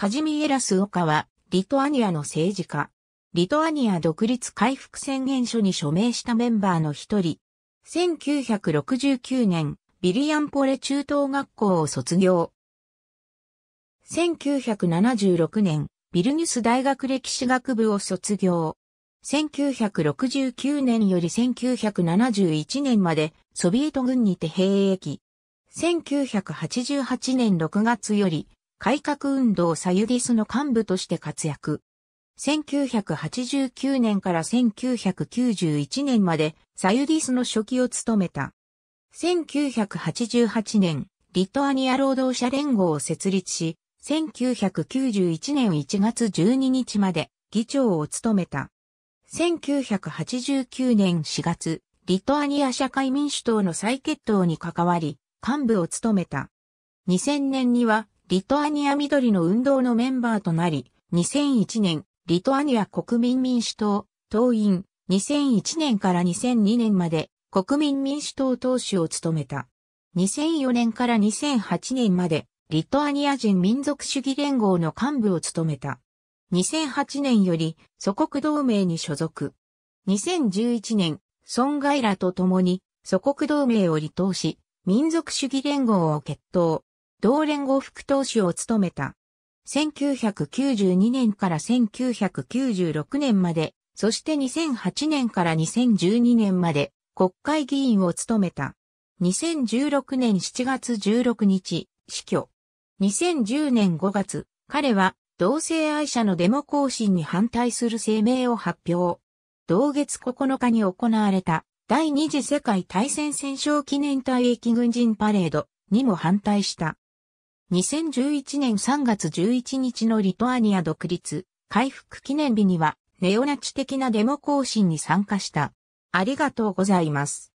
カジミエラスオカは、リトアニアの政治家。リトアニア独立回復宣言書に署名したメンバーの一人。1969年、ビリアンポレ中等学校を卒業。1976年、ビルニュス大学歴史学部を卒業。1969年より1971年までソビエト軍にて兵役。1988年6月より改革運動サユディスの幹部として活躍。1989年から1991年までサユディスの初期を務めた。1988年、リトアニア労働者連合を設立し、1991年1月12日まで議長を務めた。1989年4月、リトアニア社会民主党の再決闘に関わり、幹部を務めた。2000年にはリトアニア緑の運動のメンバーとなり、2001年、リトアニア国民民主党、党員、2001年から2002年まで国民民主党党首を務めた。2004年から2008年までリトアニア人民族主義連合の幹部を務めた。2008年より祖国同盟に所属。2011年、孫外らと共に祖国同盟を離党し、民族主義連合を決闘。同連合副党首を務めた。1992年から1996年まで、そして2008年から2012年まで国会議員を務めた。2016年7月16日、死去。2010年5月、彼は同性愛者のデモ行進に反対する声明を発表。同月9日に行われた第二次世界大戦戦勝記念隊役軍人パレードにも反対した。2011年3月11日のリトアニア独立、回復記念日には、ネオナチ的なデモ行進に参加した。ありがとうございます。